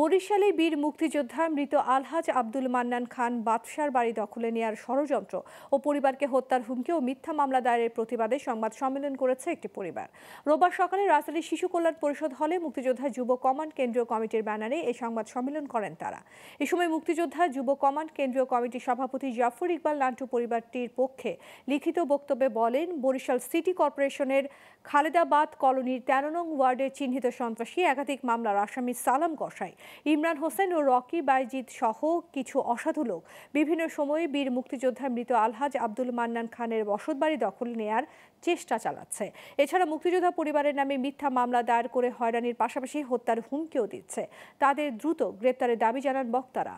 বরিশালে বীর মুক্তিযোদ্ধা মৃত আলহাজ আব্দুল মান্নান খান বাদশার বাড়ি দখলে নেয়ার ষড়যন্ত্র ও পরিবারকে হত্যার হুমকি ও মিথ্যা মামলা দায়ের প্রতিবাদে সংবাদ সম্মেলন করেছে একটি পরিবার রোববার সকালে রাজধানী শিশু কল্যাণ পরিষদ হলে মুক্তিযোদ্ধা যুব কমান্ড কেন্দ্রীয় কমিটির ব্যানারে এই সংবাদ সম্মেলন করেন তারা এ সময় মুক্তিযোদ্ধা যুব কমান্ড কেন্দ্রীয় কমিটির সভাপতি জাফর ইকবাল লান্টু পরিবারটির পক্ষে লিখিত বক্তব্যে বলেন বরিশাল সিটি কর্পোরেশনের খালেদাবাদ কলোনির তেরো নং ওয়ার্ডের চিহ্নিত সন্ত্রাসী একাধিক মামলার আসামি সালাম গসাই ইমরান হোসেন ও রকি বাইজিৎ সহ কিছু অসাধু লোক বিভিন্ন সময়ে বীর মুক্তিযোদ্ধার মৃত আলহাজ আব্দুল মান্নান খানের বসতবাড়ি দখল নেয়ার চেষ্টা চালাচ্ছে এছাড়া মুক্তিযোদ্ধা পরিবারের নামে মিথ্যা মামলা দায়ের করে হয়রানির পাশাপাশি হত্যার হুমকিও দিচ্ছে তাদের দ্রুত গ্রেপ্তারের দাবি জানান বক্তারা